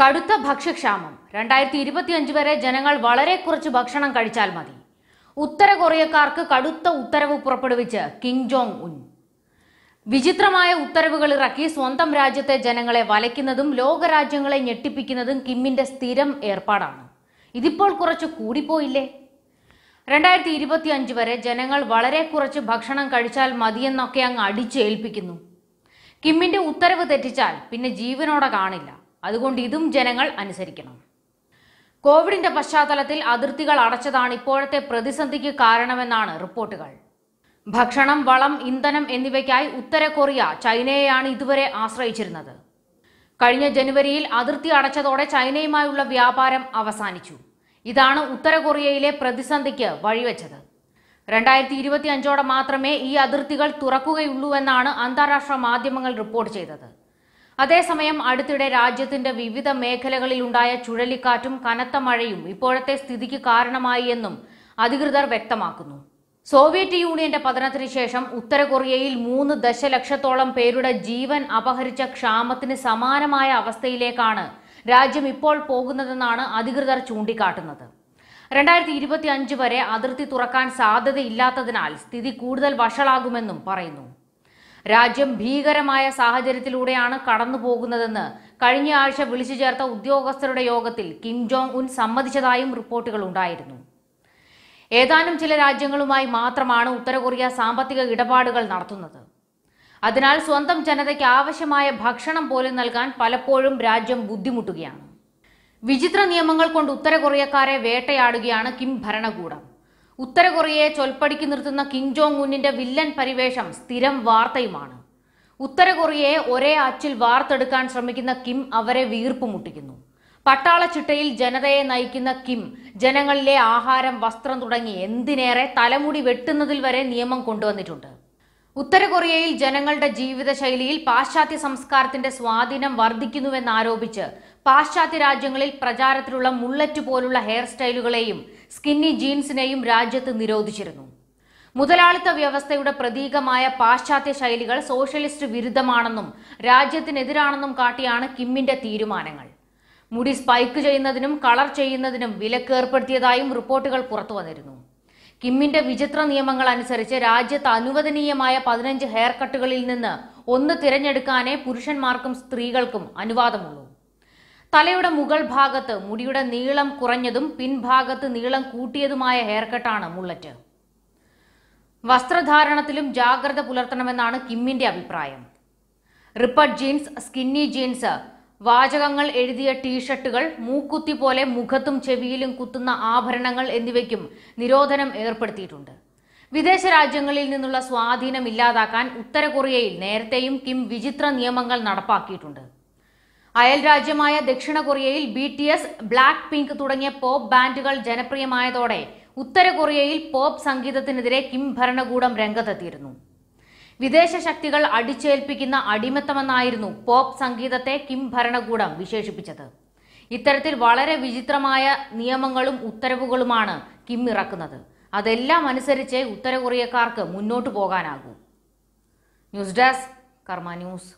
കടുത്ത ഭക്ഷ്യക്ഷാമം രണ്ടായിരത്തി ഇരുപത്തിയഞ്ച് വരെ ജനങ്ങൾ വളരെ കുറച്ച് ഭക്ഷണം കഴിച്ചാൽ മതി ഉത്തര കൊറിയക്കാർക്ക് കടുത്ത ഉത്തരവ് പുറപ്പെടുവിച്ച് കിങ് ജോങ് ഉൻ വിചിത്രമായ ഉത്തരവുകൾ ഇറക്കി സ്വന്തം രാജ്യത്തെ ജനങ്ങളെ വലയ്ക്കുന്നതും ലോകരാജ്യങ്ങളെ ഞെട്ടിപ്പിക്കുന്നതും കിമ്മിന്റെ സ്ഥിരം ഏർപ്പാടാണ് ഇതിപ്പോൾ കുറച്ച് കൂടിപ്പോയില്ലേ രണ്ടായിരത്തി അഞ്ച് വരെ ജനങ്ങൾ വളരെ കുറച്ച് ഭക്ഷണം കഴിച്ചാൽ മതിയെന്നൊക്കെ അങ്ങ് അടിച്ചേൽപ്പിക്കുന്നു കിമ്മിന്റെ ഉത്തരവ് തെറ്റിച്ചാൽ പിന്നെ ജീവനോടെ കാണില്ല അതുകൊണ്ട് ഇതും ജനങ്ങൾ അനുസരിക്കണം കോവിഡിന്റെ പശ്ചാത്തലത്തിൽ അതിർത്തികൾ അടച്ചതാണ് ഇപ്പോഴത്തെ പ്രതിസന്ധിക്ക് കാരണമെന്നാണ് റിപ്പോർട്ടുകൾ ഭക്ഷണം വളം ഇന്ധനം എന്നിവയ്ക്കായി ഉത്തര കൊറിയ ചൈനയെയാണ് ഇതുവരെ ആശ്രയിച്ചിരുന്നത് കഴിഞ്ഞ ജനുവരിയിൽ അതിർത്തി അടച്ചതോടെ ചൈനയുമായുള്ള വ്യാപാരം അവസാനിച്ചു ഇതാണ് ഉത്തര കൊറിയയിലെ പ്രതിസന്ധിക്ക് വഴിവെച്ചത് രണ്ടായിരത്തി ഇരുപത്തി അഞ്ചോടെ മാത്രമേ ഈ അതിർത്തികൾ തുറക്കുകയുള്ളൂവെന്നാണ് അന്താരാഷ്ട്ര മാധ്യമങ്ങൾ റിപ്പോർട്ട് ചെയ്തത് അതേസമയം അടുത്തിടെ രാജ്യത്തിന്റെ വിവിധ മേഖലകളിലുണ്ടായ ചുഴലിക്കാറ്റും കനത്ത മഴയും ഇപ്പോഴത്തെ സ്ഥിതിക്ക് കാരണമായി എന്നും അധികൃതർ വ്യക്തമാക്കുന്നു സോവിയറ്റ് യൂണിയന്റെ പതനത്തിന് ശേഷം ഉത്തര കൊറിയയിൽ മൂന്ന് ദശലക്ഷത്തോളം പേരുടെ ജീവൻ അപഹരിച്ച ക്ഷാമത്തിന് സമാനമായ അവസ്ഥയിലേക്കാണ് രാജ്യം ഇപ്പോൾ പോകുന്നതെന്നാണ് അധികൃതർ ചൂണ്ടിക്കാട്ടുന്നത് രണ്ടായിരത്തി ഇരുപത്തി അഞ്ച് വരെ അതിർത്തി തുറക്കാൻ സാധ്യതയില്ലാത്തതിനാൽ സ്ഥിതി കൂടുതൽ വഷളാകുമെന്നും പറയുന്നു രാജ്യം ഭീകരമായ സാഹചര്യത്തിലൂടെയാണ് കടന്നു പോകുന്നതെന്ന് കഴിഞ്ഞ ആഴ്ച വിളിച്ചു ചേർത്ത ഉദ്യോഗസ്ഥരുടെ യോഗത്തിൽ കിം ജോങ് ഉൻ സമ്മതിച്ചതായും റിപ്പോർട്ടുകൾ ഉണ്ടായിരുന്നു ഏതാനും ചില രാജ്യങ്ങളുമായി മാത്രമാണ് ഉത്തര കൊറിയ സാമ്പത്തിക ഇടപാടുകൾ നടത്തുന്നത് അതിനാൽ സ്വന്തം ജനതയ്ക്ക് ആവശ്യമായ ഭക്ഷണം പോലും നൽകാൻ പലപ്പോഴും രാജ്യം ബുദ്ധിമുട്ടുകയാണ് വിചിത്ര നിയമങ്ങൾ കൊണ്ട് ഉത്തര കൊറിയക്കാരെ വേട്ടയാടുകയാണ് കിം ഭരണകൂടം ഉത്തര കൊറിയയെ ചൊൽപ്പടിക്ക് നിർത്തുന്ന കിം ജോങ് ഉന്നിന്റെ വില്ലൻ പരിവേഷം സ്ഥിരം വാർത്തയുമാണ് ഉത്തര കൊറിയയെ ഒരേ അച്ചിൽ വാർത്തെടുക്കാൻ ശ്രമിക്കുന്ന കിം അവരെ വീർപ്പ് മുട്ടിക്കുന്നു പട്ടാള ചിട്ടയിൽ ജനതയെ നയിക്കുന്ന കിം ജനങ്ങളിലെ ആഹാരം വസ്ത്രം തുടങ്ങി എന്തിനേറെ തലമുടി വെട്ടുന്നതിൽ വരെ നിയമം കൊണ്ടുവന്നിട്ടുണ്ട് ഉത്തര കൊറിയയിൽ ജനങ്ങളുടെ ജീവിതശൈലിയിൽ പാശ്ചാത്യ സംസ്കാരത്തിന്റെ സ്വാധീനം വർദ്ധിക്കുന്നുവെന്നാരോപിച്ച് പാശ്ചാത്യ രാജ്യങ്ങളിൽ പ്രചാരത്തിലുള്ള മുള്ളറ്റ് പോലുള്ള ഹെയർ സ്റ്റൈലുകളെയും സ്കിന്നി ജീൻസിനെയും രാജ്യത്ത് നിരോധിച്ചിരുന്നു മുതലാളിത്ത വ്യവസ്ഥയുടെ പ്രതീകമായ പാശ്ചാത്യ ശൈലികൾ സോഷ്യലിസ്റ്റ് വിരുദ്ധമാണെന്നും രാജ്യത്തിനെതിരാണെന്നും കാട്ടിയാണ് കിമ്മിന്റെ തീരുമാനങ്ങൾ മുടി സ്പൈക്ക് ചെയ്യുന്നതിനും കളർ ചെയ്യുന്നതിനും വിലക്കേർപ്പെടുത്തിയതായും റിപ്പോർട്ടുകൾ പുറത്തുവന്നിരുന്നു കിമ്മിന്റെ വിചിത്ര നിയമങ്ങൾ അനുസരിച്ച് രാജ്യത്ത് അനുവദനീയമായ പതിനഞ്ച് ഹെയർ കട്ടുകളിൽ നിന്ന് ഒന്ന് തിരഞ്ഞെടുക്കാനേ പുരുഷന്മാർക്കും സ്ത്രീകൾക്കും അനുവാദമുള്ളൂ തലയുടെ മുകൾ ഭാഗത്ത് മുടിയുടെ നീളം കുറഞ്ഞതും പിൻഭാഗത്ത് നീളം കൂട്ടിയതുമായ ഹെയർ കട്ടാണ് മുള്ളറ്റ് വസ്ത്രധാരണത്തിലും ജാഗ്രത പുലർത്തണമെന്നാണ് കിമ്മിന്റെ അഭിപ്രായം റിപ്പർ ജീൻസ് സ്കിന്നി ജീൻസ് വാചകങ്ങൾ എഴുതിയ ടീഷർട്ടുകൾ മൂക്കുത്തി പോലെ മുഖത്തും ചെവിയിലും കുത്തുന്ന ആഭരണങ്ങൾ എന്നിവയ്ക്കും നിരോധനം ഏർപ്പെടുത്തിയിട്ടുണ്ട് വിദേശ രാജ്യങ്ങളിൽ നിന്നുള്ള സ്വാധീനം ഇല്ലാതാക്കാൻ ഉത്തര കൊറിയയിൽ നേരത്തെയും കിം വിചിത്ര നിയമങ്ങൾ നടപ്പാക്കിയിട്ടുണ്ട് അയൽ രാജ്യമായ ദക്ഷിണ കൊറിയയിൽ B T S Blackpink തുടങ്ങിയ പോപ്പ് ബാൻഡുകൾ ജനപ്രിയമായതോടെ ഉത്തര കൊറിയയിൽ പോപ്പ് സംഗീതത്തിനെതിരെ കിം ഭരണകൂടം രംഗത്തെത്തിയിരുന്നു വിദേശ ശക്തികൾ അടിച്ചേൽപ്പിക്കുന്ന അടിമത്തമെന്നായിരുന്നു പോപ്പ് സംഗീതത്തെ കിം ഭരണകൂടം വിശേഷിപ്പിച്ചത് ഇത്തരത്തിൽ വളരെ വിചിത്രമായ നിയമങ്ങളും ഉത്തരവുകളുമാണ് കിം ഇറക്കുന്നത് അതെല്ലാം അനുസരിച്ച് ഉത്തര കൊറിയക്കാർക്ക് മുന്നോട്ടു പോകാനാകൂ ന്യൂസ് ഡെസ്ക് കർമ്മ ന്യൂസ്